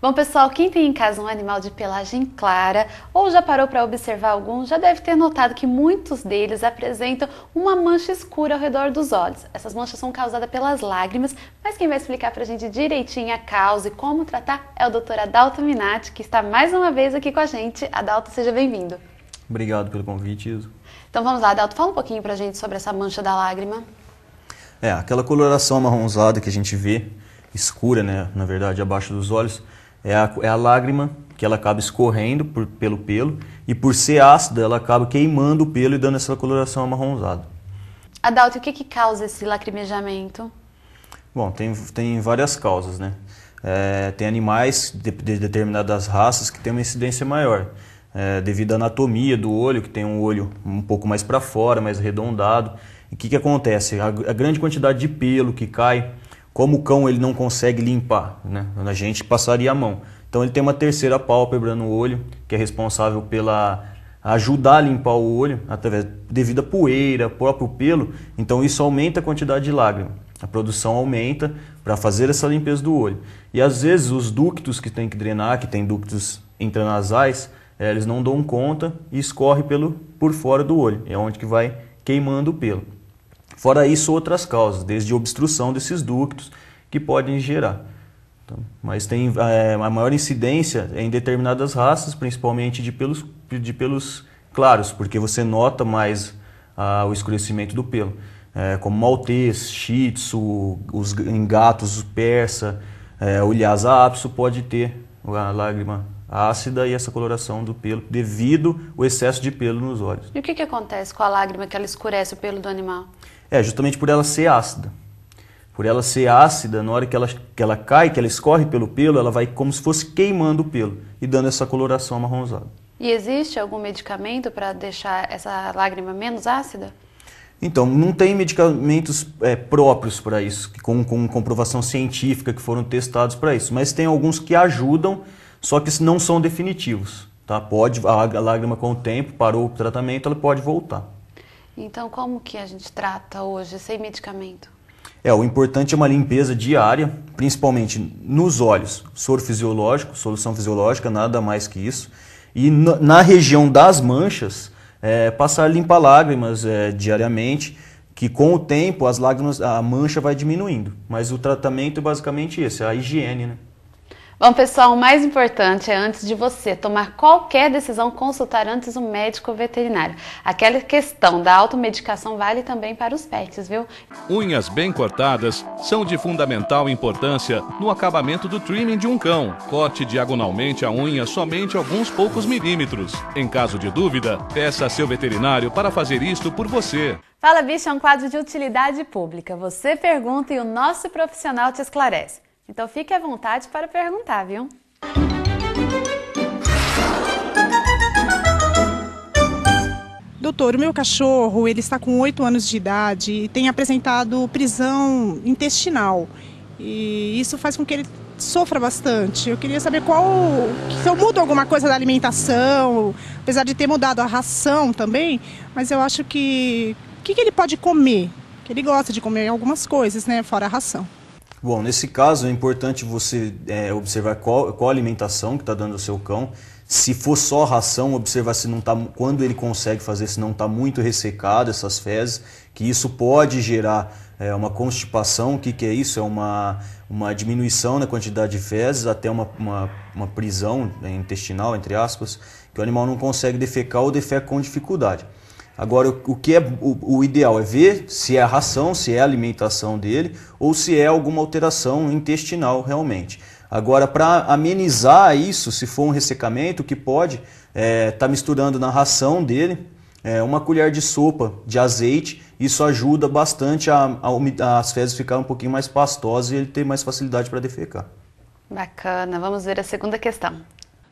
Bom, pessoal, quem tem em casa um animal de pelagem clara ou já parou para observar algum, já deve ter notado que muitos deles apresentam uma mancha escura ao redor dos olhos. Essas manchas são causadas pelas lágrimas, mas quem vai explicar para a gente direitinho a causa e como tratar é o doutor Adalto Minati, que está mais uma vez aqui com a gente. Adalto, seja bem-vindo. Obrigado pelo convite, Iso. Então vamos lá, Adalto, fala um pouquinho para a gente sobre essa mancha da lágrima. É, aquela coloração amarronzada que a gente vê, escura, né, na verdade, abaixo dos olhos, é a, é a lágrima que ela acaba escorrendo por, pelo pelo e por ser ácida ela acaba queimando o pelo e dando essa coloração amarronzada. Adalto, o que, que causa esse lacrimejamento? Bom, tem, tem várias causas, né? É, tem animais de, de, determinadas raças que têm uma incidência maior, é, devido à anatomia do olho, que tem um olho um pouco mais para fora, mais arredondado. o que, que acontece? A, a grande quantidade de pelo que cai como o cão ele não consegue limpar, né? a gente passaria a mão. Então ele tem uma terceira pálpebra no olho, que é responsável pela ajudar a limpar o olho através devido à poeira, próprio pelo. Então isso aumenta a quantidade de lágrima. A produção aumenta para fazer essa limpeza do olho. E às vezes os ductos que tem que drenar, que tem ductos intranasais, eh, eles não dão conta e escorre pelo por fora do olho. É onde que vai queimando o pelo. Fora isso, outras causas, desde obstrução desses ductos que podem gerar. Então, mas tem é, a maior incidência é em determinadas raças, principalmente de pelos, de pelos claros, porque você nota mais ah, o escurecimento do pelo. É, como maltês, shih tzu, os, em gatos, persa, é, o lhasa apso pode ter a lágrima ácida e essa coloração do pelo devido ao excesso de pelo nos olhos. E o que, que acontece com a lágrima que ela escurece o pelo do animal? É, justamente por ela ser ácida. Por ela ser ácida, na hora que ela, que ela cai, que ela escorre pelo pelo, ela vai como se fosse queimando o pelo e dando essa coloração amarronzada. E existe algum medicamento para deixar essa lágrima menos ácida? Então, não tem medicamentos é, próprios para isso, com, com comprovação científica que foram testados para isso, mas tem alguns que ajudam, só que não são definitivos. Tá? Pode, a lágrima com o tempo, parou o tratamento, ela pode voltar. Então, como que a gente trata hoje sem medicamento? É, o importante é uma limpeza diária, principalmente nos olhos, soro fisiológico, solução fisiológica, nada mais que isso. E na região das manchas, é, passar a limpar lágrimas é, diariamente, que com o tempo as lágrimas, a mancha vai diminuindo. Mas o tratamento é basicamente esse, a higiene, né? Bom, pessoal, o mais importante é antes de você tomar qualquer decisão, consultar antes um médico veterinário. Aquela questão da automedicação vale também para os pets, viu? Unhas bem cortadas são de fundamental importância no acabamento do trimming de um cão. Corte diagonalmente a unha somente alguns poucos milímetros. Em caso de dúvida, peça a seu veterinário para fazer isto por você. Fala Bicho é um quadro de utilidade pública. Você pergunta e o nosso profissional te esclarece. Então fique à vontade para perguntar, viu? Doutor, o meu cachorro, ele está com 8 anos de idade e tem apresentado prisão intestinal. E isso faz com que ele sofra bastante. Eu queria saber qual se eu mudo alguma coisa da alimentação, apesar de ter mudado a ração também, mas eu acho que o que, que ele pode comer? Que ele gosta de comer algumas coisas, né, fora a ração. Bom, nesse caso é importante você é, observar qual, qual alimentação que está dando ao seu cão. Se for só ração, observar se não tá, quando ele consegue fazer, se não está muito ressecado essas fezes, que isso pode gerar é, uma constipação. O que, que é isso? É uma, uma diminuição na quantidade de fezes até uma, uma, uma prisão né, intestinal, entre aspas, que o animal não consegue defecar ou defeca com dificuldade. Agora, o que é o, o, ideal é ver se é a ração, se é a alimentação dele ou se é alguma alteração intestinal realmente. Agora, para amenizar isso, se for um ressecamento, que pode estar é, tá misturando na ração dele é, uma colher de sopa de azeite, isso ajuda bastante a, a, as fezes ficarem um pouquinho mais pastosas e ele ter mais facilidade para defecar. Bacana, vamos ver a segunda questão.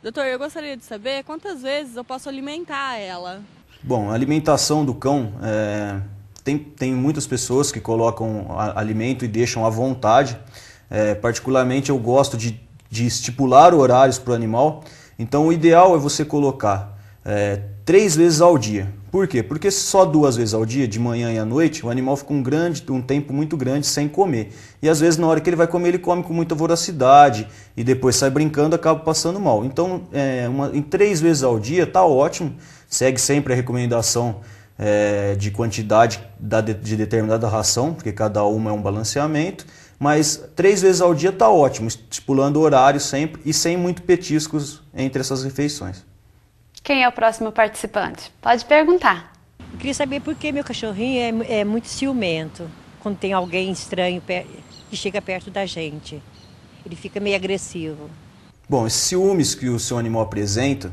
Doutor, eu gostaria de saber quantas vezes eu posso alimentar ela. Bom, a alimentação do cão é, tem, tem muitas pessoas que colocam a, alimento e deixam à vontade. É, particularmente eu gosto de, de estipular horários para o animal. Então o ideal é você colocar é, três vezes ao dia. Por quê? Porque só duas vezes ao dia, de manhã e à noite, o animal fica um grande, um tempo muito grande sem comer. E às vezes na hora que ele vai comer, ele come com muita voracidade e depois sai brincando, acaba passando mal. Então, é, uma, em três vezes ao dia está ótimo segue sempre a recomendação é, de quantidade da, de determinada ração, porque cada uma é um balanceamento, mas três vezes ao dia está ótimo, estipulando horário sempre e sem muito petiscos entre essas refeições. Quem é o próximo participante? Pode perguntar. Eu queria saber por que meu cachorrinho é, é muito ciumento quando tem alguém estranho que chega perto da gente. Ele fica meio agressivo. Bom, esses ciúmes que o seu animal apresenta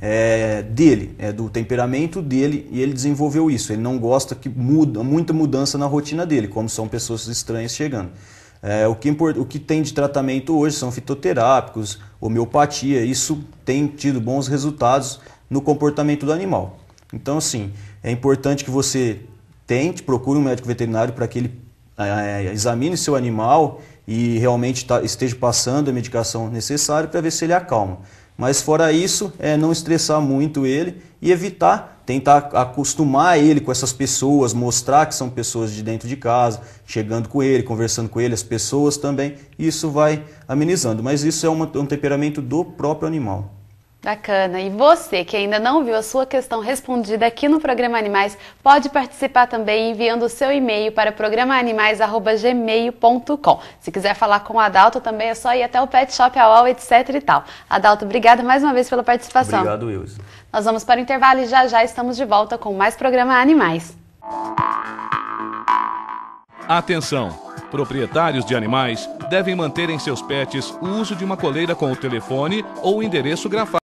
é, dele, é do temperamento dele, e ele desenvolveu isso. Ele não gosta que muda muita mudança na rotina dele, como são pessoas estranhas chegando. É, o, que import, o que tem de tratamento hoje são fitoterápicos, homeopatia, isso tem tido bons resultados no comportamento do animal. Então, assim, é importante que você tente, procure um médico veterinário para que ele é, é examine seu animal e realmente tá, esteja passando a medicação necessária para ver se ele acalma. Mas fora isso, é não estressar muito ele e evitar tentar acostumar ele com essas pessoas, mostrar que são pessoas de dentro de casa, chegando com ele, conversando com ele, as pessoas também, isso vai amenizando. Mas isso é um temperamento do próprio animal. Bacana. E você que ainda não viu a sua questão respondida aqui no Programa Animais, pode participar também enviando o seu e-mail para programaanimais.gmail.com. Se quiser falar com o Adalto também é só ir até o Pet Shop Awal, etc e tal. Adalto, obrigada mais uma vez pela participação. Obrigado, Wilson. Nós vamos para o intervalo e já já estamos de volta com mais Programa Animais. Atenção! Proprietários de animais devem manter em seus pets o uso de uma coleira com o telefone ou endereço grafado.